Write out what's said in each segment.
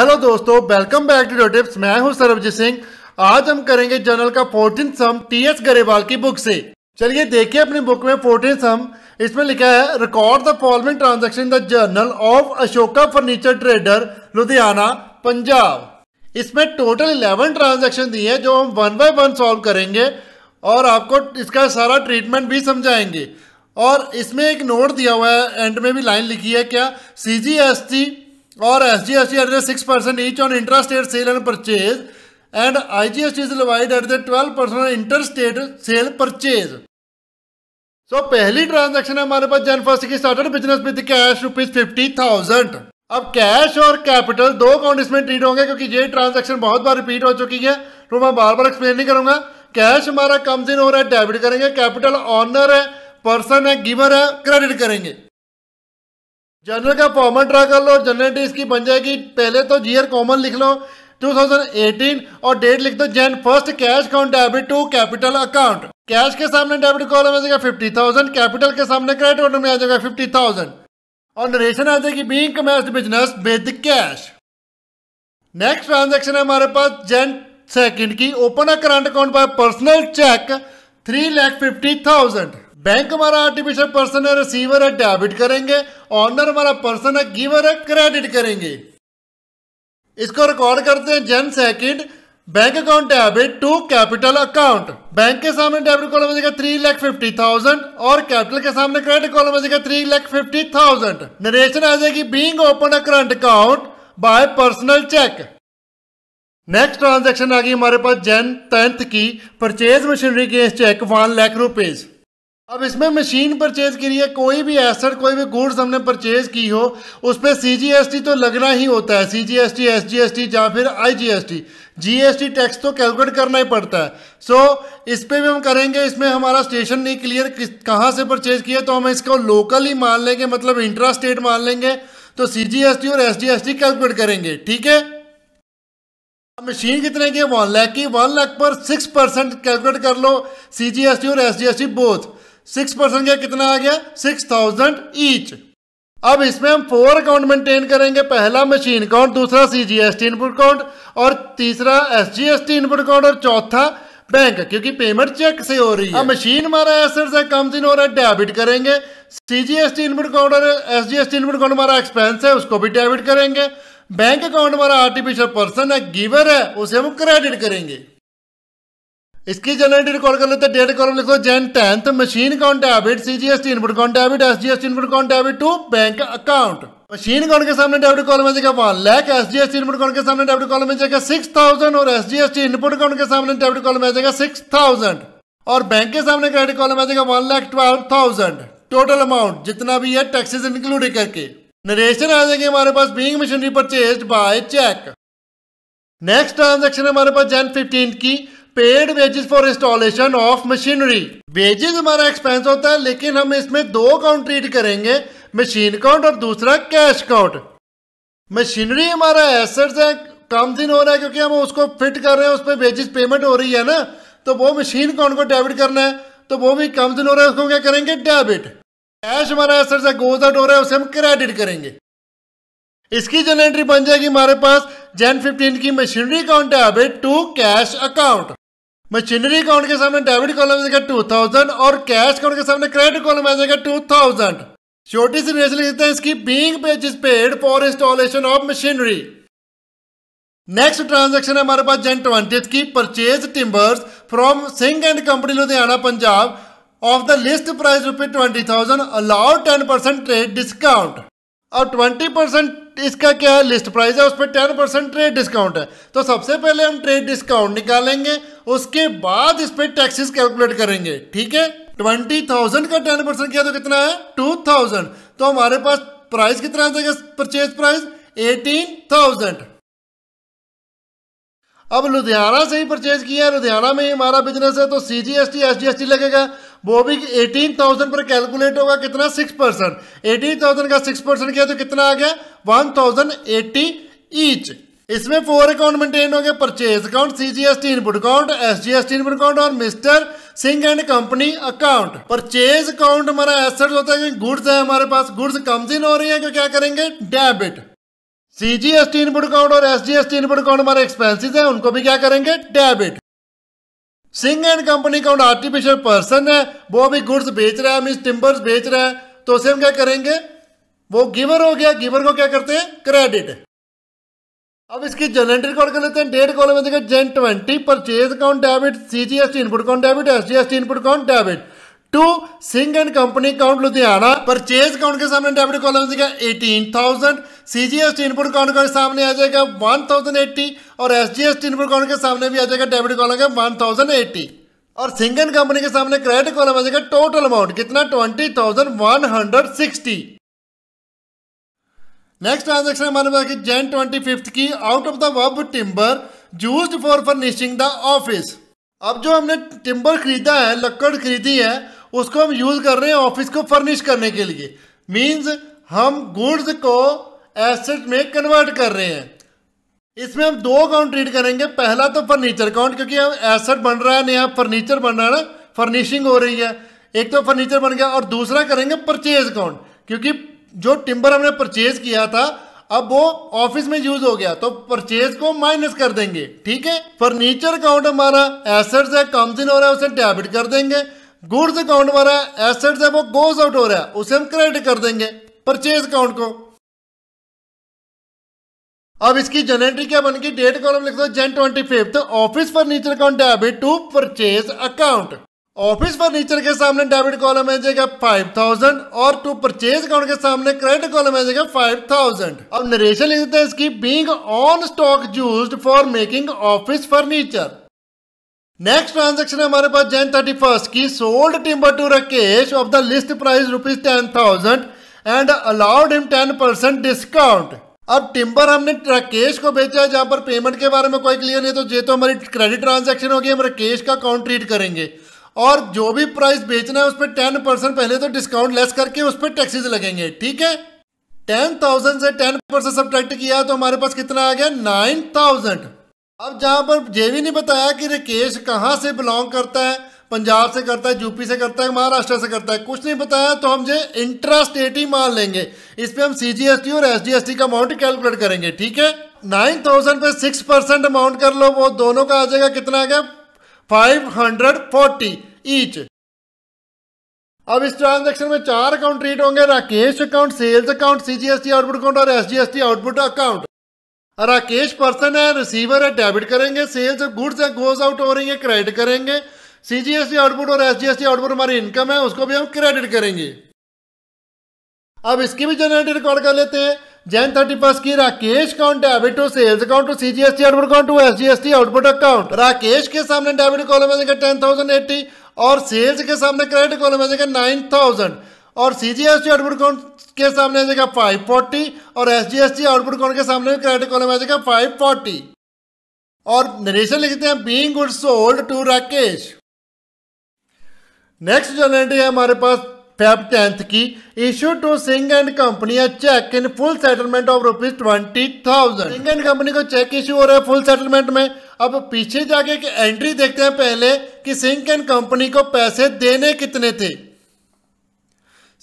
hello दोस्तों welcome back to tips मैं हूं सरबजीत सिंह आज हम करेंगे जर्नल का fourteen sum T S Grewal की बुक से चलिए देखिए अपनी बुक में फोर्टीन सम इसमें लिखा है record the following transaction the journal of Ashoka furniture trader Ludhiana Punjab इसमें टोटल इलेवन ट्रांजेक्शन दी है जो हम वन बाय वन सॉल्व करेंगे और आपको इसका सारा ट्रीटमेंट भी समझाएंगे और इसमें एक नोट दिया हुआ है एंड में भी लाइन लिखी है क्या सी जी एस टी और S S G T at percent or SGST at the 6% each on intrastate sale and purchase and levied at the twelve percent on inter state sale purchase so पहली transaction है हमारे पास Jan first की started business with cash rupees fifty thousand अब cash और capital दो account इसमें treat होंगे क्योंकि ये ट्रांजेक्शन बहुत बार रिपीट हो चुकी है तो मैं बार बार एक्सप्लेन नहीं करूंगा कैश हमारा कम्स इन हो रहा है डेबिट करेंगे कैपिटल ऑनर है पर्सन है गिवर है क्रेडिट करेंगे जनरल का फॉर्मल ड्रा कर लो जनरल टी इसकी बन जाएगी पहले तो जीयर कॉमन लिख लो 2018 और डेट लिख दो Jan first cash account debit to capital account cash के सामने डेबिट कॉलम आ जाएगा 50,000 कैपिटल के सामने क्रेडिट ऑर्डर में आ जाएगा 50,000 और नरेशन आ जाएगी being commenced business with cash next transaction है हमारे पास जैन सेकेंड की open a current account by personal cheque three lakh fifty thousand bank हमारा आर्टिफिशियल पर्सन है रिसीवर है डेबिट करेंगे ऑनर हमारा पर्सन है गिवर है क्रेडिट करेंगे इसको रिकॉर्ड करते हैं Jan second bank account debit to capital account bank के सामने डेबिट कॉलम बजेगा थ्री लैख फिफ्टी थाउजेंड और कैपिटल के सामने क्रेडिट कॉलम बजेगा three lakh fifty thousand narration आ जाएगी being open a current account by personal cheque next transaction आ गई हमारे पास जेन टेंथ की परचेज मशीनरी के चेक वन लाख रुपीज़ अब इसमें मशीन परचेज के लिए कोई भी एसेट कोई भी गुड्स हमने परचेज की हो उस पर सी जी एस टी तो लगना ही होता है C G S T S G S T या फिर I G S T G S T tax तो कैलकुलेट करना ही पड़ता है सो so, इस पर भी हम करेंगे इसमें हमारा स्टेशन नहीं क्लियर किस कहाँ से परचेज किया तो हम इसको लोकल ही मान लेंगे मतलब इंट्रा स्टेट मान लेंगे तो सी जी एस टी और S G S T calculate करेंगे ठीक है मशीन कितने की वन लैख की वन लाख पर सिक्स परसेंट कैलकुलेट कर लो सी जी एस टी और S G S T both six percent का कितना आ गया सिक्स थाउजेंड ईच अब इसमें हम फोर अकाउंट मेंटेन करेंगे पहला मशीन अकाउंट दूसरा सीजीएसटी इनपुट अकाउंट और तीसरा एसजीएसटी इनपुट अकाउंट और चौथा बैंक क्योंकि पेमेंट चेक से हो रही है मशीन हमारा एसेट है कम दिन हो रहा है डेबिट करेंगे सीजीएसटी इनपुट अकाउंट और एसजीएसटी इनपुट अकाउंट हमारा एक्सपेंस है उसको भी डेबिट करेंगे बैंक अकाउंट हमारा आर्टिफिशियल पर्सन है गिवर है उसे हम क्रेडिट करेंगे इसकी जनरल रिकॉर्ड कर लेते डेट कॉलम लिखो Jan tenth machine account debit CGST input account debit SGST input account debit to bank account machine account के सामने डेबिट कॉलम में जगह one lakh SGST input account के सामने डेबिट कॉलम में जगह सिक्स थाउजेंड और एसजीएसटी इनपुट अकाउंट के सामने डेबिट कॉलम में जगह सिक्स थाउजेंड और बैंक के सामने क्रेडिट कॉलम में जाएगा one lakh twelve thousand total amount जितना भी है टैक्सेस इंक्लूड करके नरेशन आ जाएगी हमारे पास being machinery purchase by cheque next transaction हमारे पास जैन फिफ्टीन की paid wages for installation of machinery wages हमारा एक्सपेंस होता है लेकिन हम इसमें दो काउंट ट्रीट करेंगे मशीन काउंट और दूसरा कैश काउंट मशीनरी हमारा एसेट्स है कम दिन हो रहा है क्योंकि हम उसको फिट कर रहे हैं उसमें वेजेस पेमेंट हो रही है ना तो वो मशीन काउंट को डेबिट करना है तो वो भी कम दिन हो रहा है उसको क्या करेंगे डेबिट कैश हमारा एसेट्स है गोज आउट हो रहा है उसे हम क्रेडिट करेंगे इसकी जन एंट्री बन जाएगी हमारे पास जेन 15 की machinery account debit to cash account machinery account के सामने डेबिट कॉलम आ जाएगा टू थाउजेंड और कैश अकाउंट के सामने क्रेडिट कॉलम आ जाएगा टू थाउजेंड छोटी सी रेस लिखते हैं इसकी being wages is paid for installation of machinery next transaction है हमारे पास जन ट्वेंटी की purchase timbers from Singh and company Ludhiana Punjab of the list price rupees twenty thousand allowed ten percent trade discount और 20 percent इसका क्या है लिस्ट प्राइस है उस पर टेन परसेंट ट्रेड डिस्काउंट है तो सबसे पहले हम ट्रेड डिस्काउंट निकालेंगे उसके बाद इस पर टैक्सेस कैलकुलेट करेंगे ठीक है ट्वेंटी थाउजेंड का टेन परसेंट किया तो कितना है टू थाउजेंड तो हमारे पास प्राइस कितना आ परचेज प्राइस एटीन थाउजेंड अब लुधियाना से ही परचेज किया है लुधियाना में ही हमारा बिजनेस है तो C G S T S G S T लगेगा वो भी एटीन थाउजेंड पर कैलकुलेट होगा कितना सिक्स परसेंट एटीन थाउजेंड का सिक्स परसेंट किया तो कितना आ गया वन थाउजेंड एट्टी ईच इसमें फोर अकाउंट मेंटेन हो गया purchase account CGST input account SGST input account और mister Singh and company account purchase account हमारा एसेट होता है गुड्स है हमारे पास गुड्स कमजिन हो रही है तो क्या करेंगे डेबिट सीजीएसटी इनपुट अकाउंट और एसजीएसटी इनपुट अकाउंट हमारे एक्सपेंसिस है उनको भी क्या करेंगे डेबिट सिंह एंड कंपनी का आर्टिफिशियल पर्सन है वो अभी गुड्स बेच रहा है मीन टिम्बर्स बेच रहा है तो उसे हम क्या करेंगे वो गिवर हो गया गिवर को क्या करते हैं क्रेडिट अब इसकी जनरेट रिकॉर्ड कर लेते हैं डेट कॉलम में देखिए Jan twenty purchase account debit C G S T input account debit S G S T input account debit to Singh and company account Ludhiana purchase account के सामने डेबिट कॉलम का eighteen thousand C G S T input account के सामने आ जाएगा one thousand eighty और S G S T input account के सामने भी आ जाएगा डेबिट कॉलम का वन थाउजेंड एट्टी और सिंह एंड कंपनी के सामने क्रेडिट कॉलम आ जाएगा टोटल अमाउंट कितना twenty thousand one hundred sixty next transaction हमारे पास जैन ट्वेंटी फिफ्थ की out of the above timber used for furnishing the office अब जो हमने टिम्बर खरीदा है लकड़ खरीदी है उसको हम यूज़ कर रहे हैं ऑफिस को फर्निश करने के लिए मीन्स हम गुड्स को एसेट में कन्वर्ट कर रहे हैं इसमें हम दो अकाउंट ट्रीट करेंगे पहला तो फर्नीचर अकाउंट क्योंकि हम एसेट बन रहा है नया फर्नीचर बन रहा है ना फर्निशिंग हो रही है एक तो फर्नीचर बन गया और दूसरा करेंगे परचेज अकाउंट क्योंकि जो टिम्बर हमने परचेज किया था अब वो ऑफिस में यूज हो गया तो परचेज को माइनस कर देंगे ठीक है फर्नीचर अकाउंट हमारा एसेट है कम हो रहा है उसे डेबिट कर देंगे गुड्स अकाउंट वाला एसेट है वो गोज आउट हो रहा है उसे हम क्रेडिट कर देंगे परचेज अकाउंट को अब इसकी जनरेटरी क्या बनेगी डेट कॉलम लिख दो Jan twenty fifth office furniture account debit to purchase account office furniture के सामने डेबिट कॉलम आ जाएगा फाइव थाउजेंड और टू परचेज अकाउंट के सामने क्रेडिट कॉलम आ जाएगा फाइव थाउजेंड अब नरेशन लिख देते हैं इसकी being own stock used for making office furniture next transaction हमारे पास जैन थर्टी फर्स्ट की sold timber to Rakesh of the list price rupees ten thousand and allowed him ten percent discount अब timber हमने राकेश को बेचा है जहां पर पेमेंट के बारे में कोई क्लियर नहीं तो ये तो हमारी क्रेडिट ट्रांजेक्शन होगी हम राकेश का अकाउंट ट्रीट करेंगे और जो भी प्राइस बेचना है उस पर टेन परसेंट पहले तो डिस्काउंट लेस करके उस पर टैक्सेस लगेंगे ठीक है टेन थाउजेंड से टेन परसेंट सब्ट्रैक्ट किया तो हमारे पास कितना आ गया नाइन थाउजेंड अब जहाँ पर ये भी नहीं बताया कि राकेश कहाँ से बिलोंग करता है पंजाब से करता है यूपी से करता है महाराष्ट्र से करता है कुछ नहीं बताया तो हम जो इंट्रा स्टेट ही मान लेंगे इस पर हम सी जी एस टी और एस एस टी का अमाउंट कैलकुलेट करेंगे ठीक है नाइन थाउजेंड पे सिक्स परसेंट अमाउंट कर लो वो दोनों का आ जाएगा कितना आ गया फाइव हंड्रेड फोर्टी ईच अब इस ट्रांजेक्शन में चार अकाउंट ट्रीट होंगे Rakesh account sales account CGST output account और SGST output account Rakesh person है रिसीवर है डेबिट करेंगे सेल्स गुड्स है गोज आउट हो रही है क्रेडिट करेंगे सीजीएसटी आउटपुट e और एसजीएसटी आउटपुट e हमारी इनकम है उसको भी हम क्रेडिट करेंगे अब इसकी भी जनरेटेड रिकॉर्ड कर लेते हैं जैन थर्टी फर्स्ट की Rakesh account debit to sales account to CGST output account to SGST output account Rakesh के सामने डेबिट कॉलम में टेन थाउजेंड एट्टी और सेल्स के सामने क्रेडिट कॉलम नाइन थाउजेंड और C G S T output कौन के सामने आ जाएगा फाइव फोर्टी और S G S T output कौन के सामने क्रेडिट कॉलम आ जाएगा फाइव फोर्टी और नरेशन लिखते हैं being good sold to Rakesh next जो एंट्री है हमारे पास फेब टेंथ की issue to Singh and company cheque in full settlement of rupees twenty thousand Singh and company को चेक इशू हो रहा है फुल सेटलमेंट में अब पीछे जाके एंट्री देखते हैं पहले कि सिंह एंड कंपनी को पैसे देने कितने थे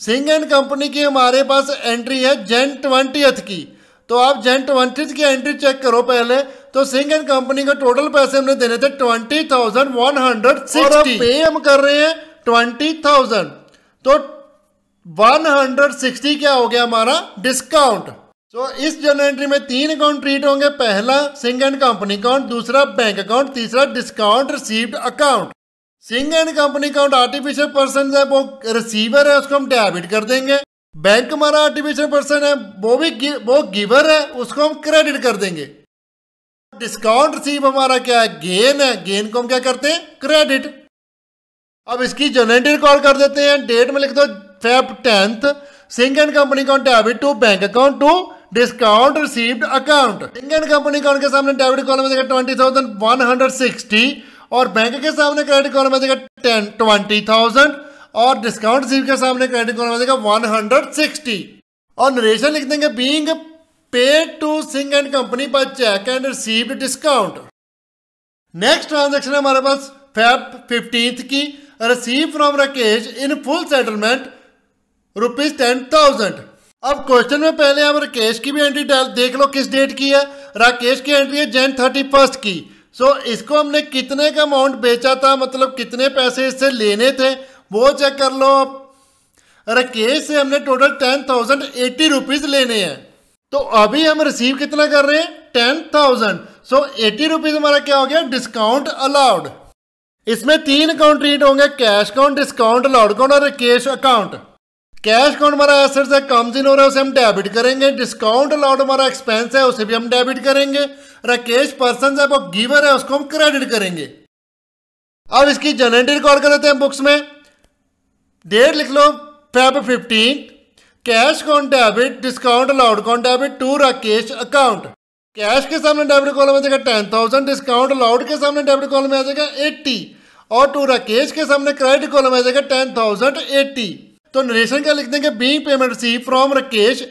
सिंह एंड कंपनी की हमारे पास एंट्री है जेन ट्वेंटीथ की तो आप जेन ट्वेंटी की एंट्री चेक करो पहले तो सिंह एंड कंपनी को टोटल पैसे हमने देने थे twenty thousand one hundred sixty pay हम कर रहे हैं ट्वेंटी थाउजेंड तो वन हंड्रेड सिक्सटी क्या हो गया हमारा डिस्काउंट तो इस जन एंट्री में तीन अकाउंट ट्रीट होंगे पहला सिंह एंड कंपनी अकाउंट दूसरा बैंक अकाउंट तीसरा discount received account Singh and company account artificial person है वो रिसीवर है उसको हम डेबिट कर देंगे बैंक हमारा आर्टिफिशियल पर्सन है वो भी वो गिवर है उसको हम क्रेडिट कर देंगे डिस्काउंट रिसीव हमारा क्या है गेन है गेन को हम क्या करते हैं क्रेडिट अब इसकी जनरेटी रिकॉर्ड कर देते हैं डेट में लिख दो Feb tenth Singh and company account debit to bank account to discount received account Singh and company account के सामने डेबिट कॉलम में twenty thousand one hundred sixty और बैंक के सामने क्रेडिट कॉर्नर में देगा टेन ट्वेंटी थाउजेंड और डिस्काउंट रिसीव के सामने क्रेडिट कॉर्नर में देगा वन हंड्रेड सिक्सटी और नरेशन लिख देंगे being paid to Singh and company पर cheque and received discount next transaction है हमारे पास फेब फिफ्टींथ की receive from Rakesh in full settlement rupees ten thousand अब क्वेश्चन में पहले हम राकेश की भी एंट्री देख लो किस डेट की है राकेश की एंट्री है जैन थर्टी फर्स्ट की सो so, इसको हमने कितने का अमाउंट बेचा था मतलब कितने पैसे इससे लेने थे वो चेक कर लो आप राकेश से हमने total ten thousand eighty rupees लेने हैं तो अभी हम रिसीव कितना कर रहे हैं ten thousand so eighty rupees हमारा क्या हो गया डिस्काउंट अलाउड इसमें तीन अकाउंट रीड होंगे cash account discount allowed account और कैश अकाउंट कैश अकाउंट हमारा एसेट्स है कम जिन हो रहा है उसे हम डेबिट करेंगे डिस्काउंट अलाउड हमारा एक्सपेंस है उसे भी हम डेबिट करेंगे राकेश पर्सन है वो गिवर है उसको हम क्रेडिट करेंगे अब इसकी जनरटी रिकॉर्ड कर देते हैं बुक्स में डेट लिख लो Feb fifteen cash con debit discount allowed con debit to Rakesh account cash के सामने डेबिट कॉलम आ जाएगा टेन थाउजेंड डिस्काउंट अलाउड के सामने डेबिट कॉलम आ जाएगा एट्टी और टू राकेश के सामने क्रेडिट कॉलम आ जाएगा टेन थाउजेंड एट्टी तो नरेशन का लिख देंगे be payment see from Rakesh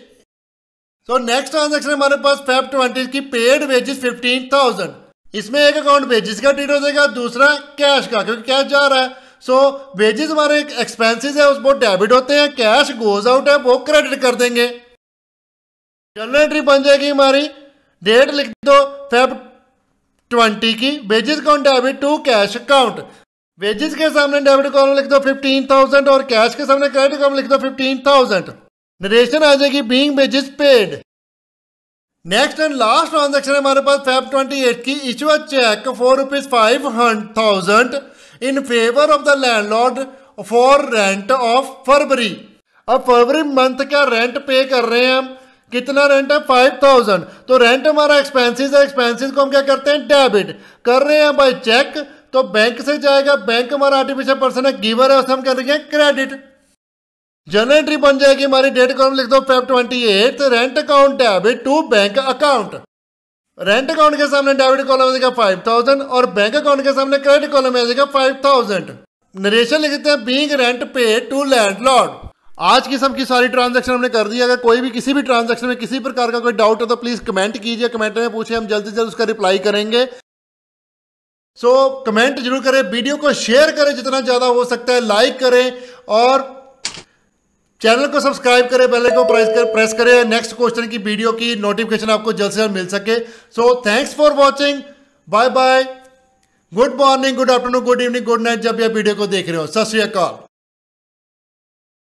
so next transaction हमारे पास फेब ट्वेंटी की पेड वेजेस फिफ्टीन थाउजेंड इसमें एक अकाउंट वेजिस का डिटेल हो जाएगा दूसरा कैश का क्योंकि कैश जा रहा है सो so, वेजेस हमारे एक्सपेंसेस है उसमें डेबिट होते हैं कैश गोज आउट है वो क्रेडिट कर देंगे जनरल एंट्री बन जाएगी हमारी डेट लिख दो फेब ट्वेंटी की wages account debit to cash account wages के सामने डेबिट कॉलम लिख दो फिफ्टीन थाउजेंड और कैश के सामने क्रेडिट कॉलम लिख दो फिफ्टीन थाउजेंड नरेशन आ जाएगी being wages paid next and last transaction हमारे पास फेब 28 की issue cheque four rupees five thousand in favour of the landlord for rent of February अब फरवरी मंथ का रेंट पे कर रहे हैं हम कितना रेंट है फाइव थाउजेंड तो रेंट हमारा एक्सपेंसेस है एक्सपेंसेस को हम क्या करते हैं डेबिट कर रहे हैं बाई चेक तो बैंक से जाएगा बैंक हमारा आर्टिफिशियल पर्सन है गिवर है उसे हम कर रहे हैं क्रेडिट जर्नल एंट्री बन जाएगी हमारी डेट कॉलम लिख दो Feb twenty eight rent account debit to bank account rent account के सामने डेबिट कॉलम आ फाइव थाउजेंड और बैंक अकाउंट के सामने क्रेडिट कॉलम आ जाएगा फाइव थाउजेंड नरेशन लिखते हैं being rent pay to landlord आज की सब की सारी ट्रांजेक्शन हमने कर दी अगर कोई भी किसी भी ट्रांजेक्शन में किसी प्रकार का कोई डाउट है तो प्लीज़ कमेंट कीजिए कमेंट में पूछिए हम जल्द से जल्द उसका रिप्लाई करेंगे सो so, कमेंट जरूर करें वीडियो को शेयर करें जितना ज़्यादा हो सकता है लाइक करें और चैनल को सब्सक्राइब करें पहले को प्रेस कर प्रेस करें नेक्स्ट क्वेश्चन की वीडियो की नोटिफिकेशन आपको जल्द से जल्द मिल सके so thanks for watching bye bye good morning good afternoon good evening good night जब यह वीडियो को देख रहे हो सत श्रीकाल